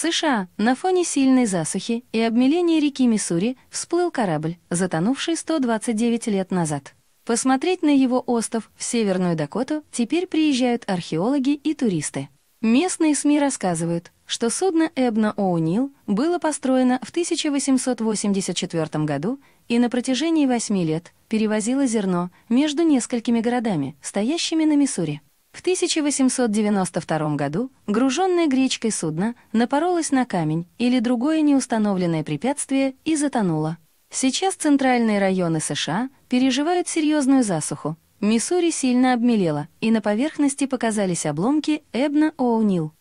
США на фоне сильной засухи и обмеления реки Миссури всплыл корабль, затонувший 129 лет назад. Посмотреть на его остров в Северную Дакоту теперь приезжают археологи и туристы. Местные СМИ рассказывают, что судно Эбна О'Нил было построено в 1884 году и на протяжении восьми лет перевозило зерно между несколькими городами, стоящими на Миссури. В 1892 году груженное гречкой судно напоролось на камень или другое неустановленное препятствие и затонуло. Сейчас центральные районы США переживают серьезную засуху. Миссури сильно обмелела, и на поверхности показались обломки Эбна Оунил.